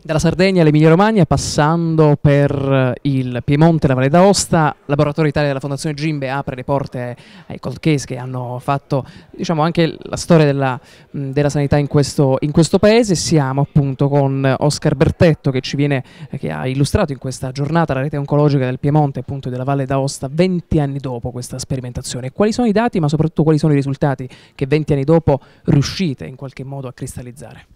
Dalla Sardegna all'Emilia Romagna, passando per eh, il Piemonte e la Valle d'Aosta, Laboratorio Italia della Fondazione Gimbe apre le porte ai cold case che hanno fatto diciamo, anche la storia della, della sanità in questo, in questo, paese. Siamo appunto con Oscar Bertetto che, ci viene, eh, che ha illustrato in questa giornata la rete oncologica del Piemonte e della Valle d'Aosta 20 anni dopo questa sperimentazione. Quali sono i dati ma soprattutto quali sono i risultati che 20 anni dopo riuscite in qualche modo a cristallizzare?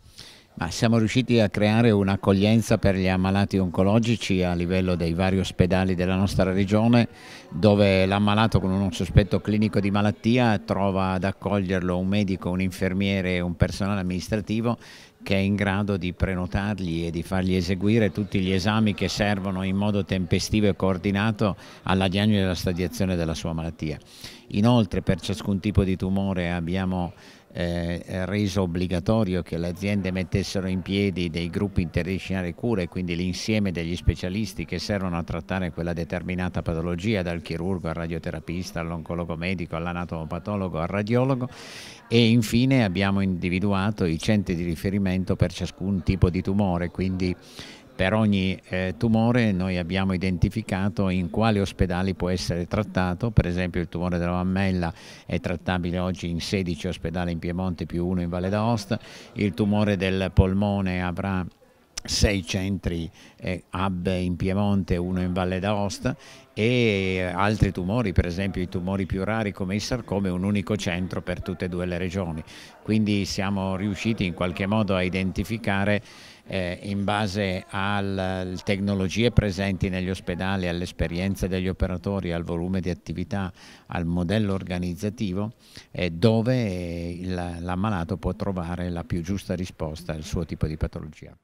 Ma siamo riusciti a creare un'accoglienza per gli ammalati oncologici a livello dei vari ospedali della nostra regione dove l'ammalato con un sospetto clinico di malattia trova ad accoglierlo un medico, un infermiere, e un personale amministrativo che è in grado di prenotargli e di fargli eseguire tutti gli esami che servono in modo tempestivo e coordinato alla diagnosi e alla stadiazione della sua malattia. Inoltre per ciascun tipo di tumore abbiamo eh, reso obbligatorio che le aziende mettessero in piedi dei gruppi interdisciplinari cure, quindi l'insieme degli specialisti che servono a trattare quella determinata patologia, dal chirurgo al radioterapista, all'oncologo medico, all'anatomopatologo, al radiologo e infine abbiamo individuato i centri di riferimento per ciascun tipo di tumore, quindi per ogni eh, tumore noi abbiamo identificato in quali ospedali può essere trattato, per esempio il tumore della mammella è trattabile oggi in 16 ospedali in Piemonte più uno in Valle d'Aosta, il tumore del polmone avrà sei centri eh, hub in Piemonte, uno in Valle d'Aosta e altri tumori, per esempio i tumori più rari come il sarcome, un unico centro per tutte e due le regioni. Quindi siamo riusciti in qualche modo a identificare eh, in base alle tecnologie presenti negli ospedali, all'esperienza degli operatori, al volume di attività, al modello organizzativo, eh, dove eh, l'ammalato può trovare la più giusta risposta al suo tipo di patologia.